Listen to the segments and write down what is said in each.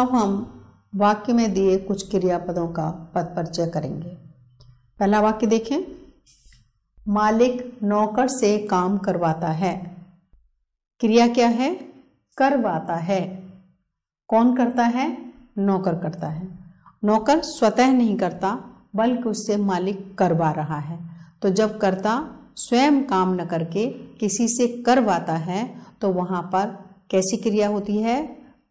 अब हम वाक्य में दिए कुछ क्रियापदों का पद परिचय करेंगे पहला वाक्य देखें मालिक नौकर से काम करवाता है क्रिया क्या है करवाता है कौन करता है नौकर करता है नौकर स्वतः नहीं करता बल्कि उससे मालिक करवा रहा है तो जब करता स्वयं काम न करके किसी से करवाता है तो वहाँ पर कैसी क्रिया होती है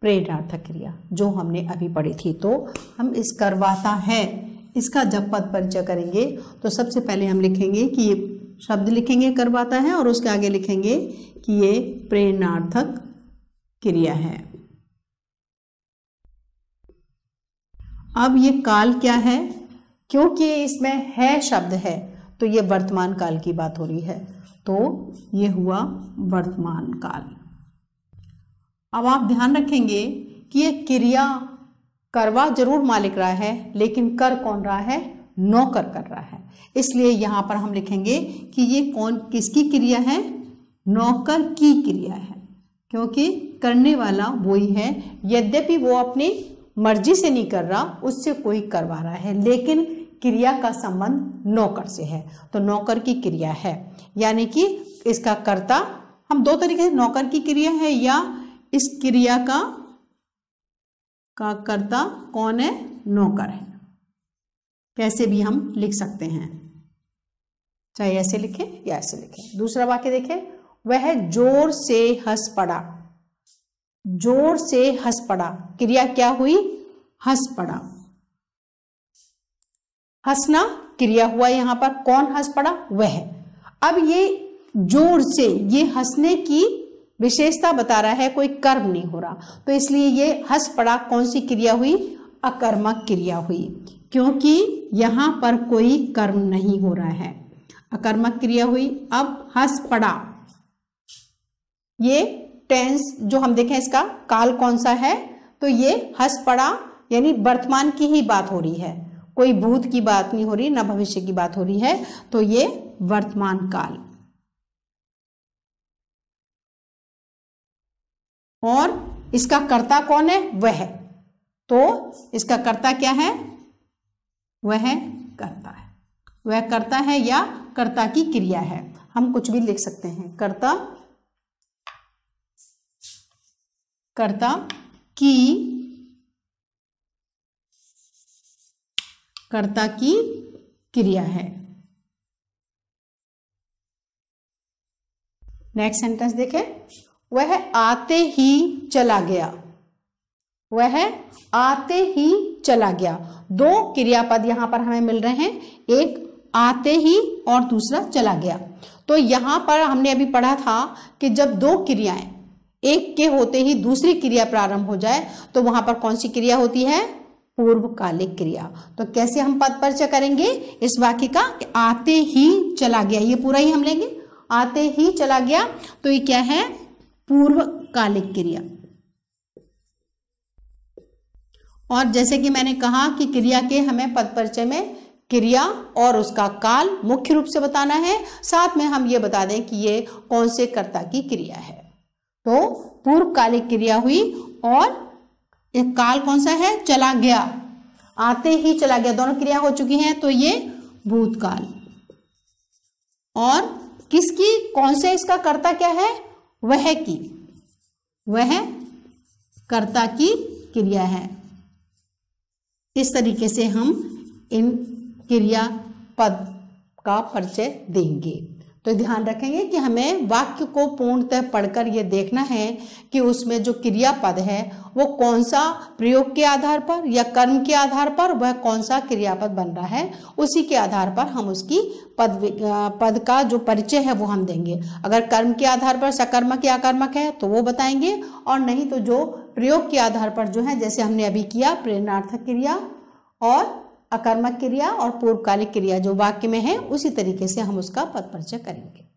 प्रेरणार्थक क्रिया जो हमने अभी पढ़ी थी तो हम इस करवाता है इसका जब पद परिचय करेंगे तो सबसे पहले हम लिखेंगे कि ये शब्द लिखेंगे करवाता है और उसके आगे लिखेंगे कि ये प्रेरणार्थक क्रिया है अब ये काल क्या है क्योंकि इसमें है शब्द है तो ये वर्तमान काल की बात हो रही है तो ये हुआ वर्तमान काल अब आप ध्यान रखेंगे कि ये क्रिया करवा जरूर मालिक रहा है लेकिन कर कौन रहा है नौकर कर रहा है इसलिए यहाँ पर हम लिखेंगे कि ये कौन किसकी क्रिया है नौकर की क्रिया है क्योंकि करने वाला वही है यद्यपि वो अपनी मर्जी से नहीं कर रहा उससे कोई करवा रहा है लेकिन क्रिया का संबंध नौकर से है तो नौकर की क्रिया है यानी कि इसका कर्ता हम दो तरीके से नौकर की क्रिया है या इस क्रिया का का कर्ता कौन है नौकर है कैसे भी हम लिख सकते हैं चाहे ऐसे लिखें या ऐसे लिखें दूसरा वाक्य देखें वह जोर से हंस पड़ा जोर से हंस पड़ा क्रिया क्या हुई हंस पड़ा हंसना क्रिया हुआ यहां पर कौन हंस पड़ा वह अब ये जोर से ये हंसने की विशेषता बता रहा है कोई कर्म नहीं हो रहा तो इसलिए ये हंस पड़ा कौन सी क्रिया हुई अकर्मक क्रिया हुई क्योंकि यहाँ पर कोई कर्म नहीं हो रहा है अकर्मक क्रिया हुई अब हंस पड़ा ये टेंस जो हम देखें इसका काल कौन सा है तो ये हंस पड़ा यानी वर्तमान की ही बात हो रही है कोई भूत की बात नहीं हो रही ना भविष्य की बात हो रही है तो ये वर्तमान काल और इसका कर्ता कौन है वह तो इसका कर्ता क्या है वह कर्ता है वह कर्ता है या कर्ता की क्रिया है हम कुछ भी लिख सकते हैं कर्ता कर्ता की कर्ता की क्रिया है नेक्स्ट सेंटेंस देखें वह आते ही चला गया वह आते ही चला गया दो क्रियापद यहां पर हमें मिल रहे हैं एक आते ही और दूसरा चला गया तो यहां पर हमने अभी पढ़ा था कि जब दो क्रियाएं एक के होते ही दूसरी क्रिया प्रारंभ हो जाए तो वहां पर कौन सी क्रिया होती है पूर्वकालिक क्रिया तो कैसे हम पद परिचय करेंगे इस वाक्य का आते ही चला गया ये पूरा ही हम लेंगे आते ही चला गया तो ये क्या है पूर्वकालिक क्रिया और जैसे कि मैंने कहा कि क्रिया के हमें पद परिचय में क्रिया और उसका काल मुख्य रूप से बताना है साथ में हम ये बता दें कि ये कौन से कर्ता की क्रिया है तो पूर्वकालिक क्रिया हुई और एक काल कौन सा है चला गया आते ही चला गया दोनों क्रिया हो चुकी हैं तो ये भूतकाल और किसकी कौन से इसका कर्ता क्या है वह की वह कर्ता की क्रिया है इस तरीके से हम इन क्रिया पद का परिचय देंगे तो ध्यान रखेंगे कि हमें वाक्य को पूर्णतः पढ़कर ये देखना है कि उसमें जो क्रिया पद है वो कौन सा प्रयोग के आधार पर या कर्म के आधार पर वह कौन सा क्रियापद बन रहा है उसी के आधार पर हम उसकी पद पद का जो परिचय है वो हम देंगे अगर कर्म के आधार पर सकर्मक या अकर्मक है तो वो बताएंगे और नहीं तो जो प्रयोग के आधार पर जो है जैसे हमने अभी किया प्रेरणार्थक क्रिया और अकर्मक क्रिया और पूर्वकालिक क्रिया जो वाक्य में है उसी तरीके से हम उसका पद परिचय करेंगे